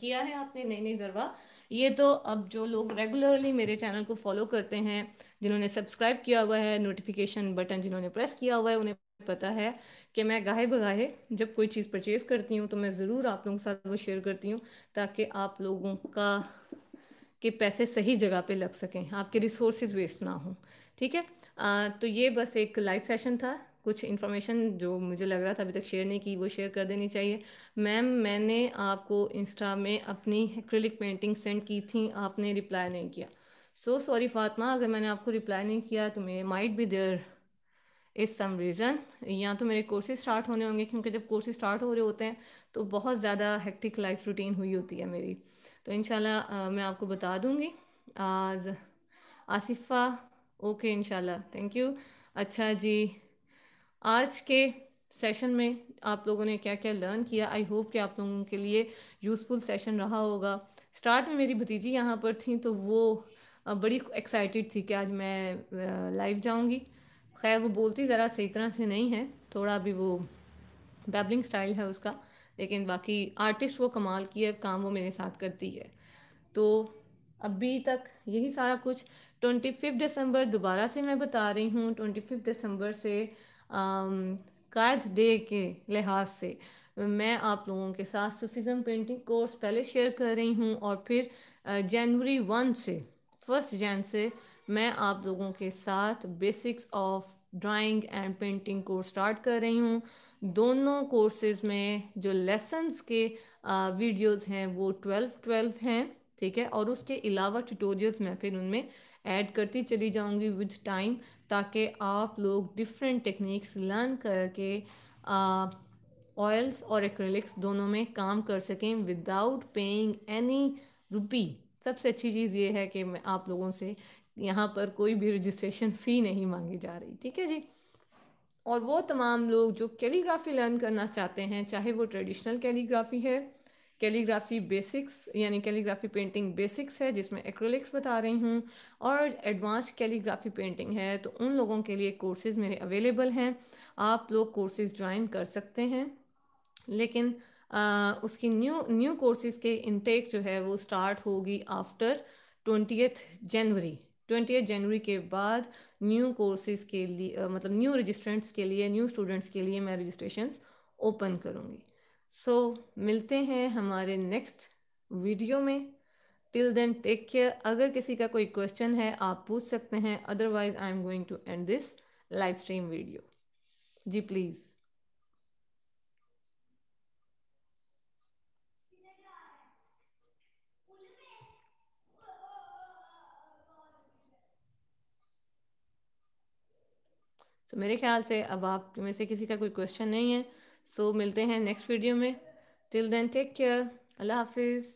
किया है आपने नहीं नहीं ज़रवा ये तो अब जो लोग रेगुलरली मेरे चैनल को फॉलो करते हैं जिन्होंने सब्सक्राइब किया हुआ है नोटिफिकेशन बटन जिन्होंने प्रेस किया हुआ है उन्हें पता है कि मैं गाहे बगाहे जब कोई चीज़ परचेज करती हूँ तो मैं ज़रूर आप लोगों के साथ वो शेयर करती हूँ ताकि आप लोगों का के पैसे सही जगह पे लग सकें आपके रिसोर्सेज वेस्ट ना हों ठीक है आ, तो ये बस एक लाइव सेशन था कुछ इन्फॉर्मेशन जो मुझे लग रहा था अभी तक शेयर नहीं की वो शेयर कर देनी चाहिए मैम मैंने आपको इंस्टा में अपनी एक्रिलिक पेंटिंग सेंड की थी आपने रिप्लाई नहीं किया सो सॉरी फातमा अगर मैंने आपको रिप्लाई नहीं किया तो may might be there is some reason या तो मेरे कोर्सेज स्टार्ट होने होंगे क्योंकि जब कोर्सेज स्टार्ट हो रहे होते हैं तो बहुत ज़्यादा हेक्टिक लाइफ रूटीन हुई होती है मेरी तो इन मैं आपको बता दूँगी आज आसिफ़ा ओके इनशाला थैंक यू अच्छा जी आज के सेशन में आप लोगों ने क्या क्या लर्न किया आई होप कि आप लोगों के लिए यूज़फुल सेशन रहा होगा स्टार्ट में मेरी भतीजी यहाँ पर थी तो वो बड़ी एक्साइटेड थी कि आज मैं लाइव जाऊँगी खैर वो बोलती ज़रा सही तरह से नहीं है थोड़ा अभी वो बैबलिंग स्टाइल है उसका लेकिन बाकी आर्टिस्ट वो कमाल की है काम वो मेरे साथ करती है तो अभी तक यही सारा कुछ ट्वेंटी फिफ्थ दिसंबर दोबारा से मैं बता रही हूँ ट्वेंटी फिफ्थ दिसंबर से कायद डे के लिहाज से मैं आप लोगों के साथ सूफिज़म पेंटिंग कोर्स पहले शेयर कर रही हूँ और फिर जनवरी वन से फर्स्ट जैन से मैं आप लोगों के साथ basics of drawing and painting course start कर रही हूँ दोनों कोर्सेज़ में जो लेसन्स के वीडियोस हैं वो ट्वेल्व ट्वेल्व हैं ठीक है और उसके अलावा ट्यूटोरियल्स मैं फिर उनमें ऐड करती चली जाऊंगी विद टाइम ताकि आप लोग डिफरेंट टेक्निक्स लर्न करके ऑयल्स और एक्रेलिक्स दोनों में काम कर सकें विदाउट पेइंग एनी रुपी सबसे अच्छी चीज़ ये है कि मैं आप लोगों से यहाँ पर कोई भी रजिस्ट्रेशन फ़ी नहीं मांगी जा रही ठीक है जी और वो तमाम लोग जो कैलीग्राफी लर्न करना चाहते हैं चाहे वो ट्रेडिशनल कैलीग्राफी है कैलीग्राफी बेसिक्स यानी कैलीग्राफी पेंटिंग बेसिक्स है जिसमें एक्रेलिक्स बता रही हूँ और एडवांस कैलीग्राफी पेंटिंग है तो उन लोगों के लिए कोर्सेज़ मेरे अवेलेबल हैं आप लोग कोर्सेज़ ज्वाइन कर सकते हैं लेकिन आ, उसकी न्यू न्यू कोर्सेज़ के इनटेक जो है वो स्टार्ट होगी after twenty January twenty January के बाद न्यू कोर्सेज़ के लिए मतलब न्यू रजिस्ट्रेंट्स के लिए न्यू स्टूडेंट्स के लिए मैं रजिस्ट्रेशन ओपन करूँगी सो so, मिलते हैं हमारे नेक्स्ट वीडियो में टिल देन टेक केयर अगर किसी का कोई क्वेश्चन है आप पूछ सकते हैं otherwise I am going to end this live stream video जी प्लीज़ तो मेरे ख्याल से अब आप में से किसी का कोई क्वेश्चन नहीं है सो मिलते हैं नेक्स्ट वीडियो में टिल देन टेक केयर अल्लाह हाफिज़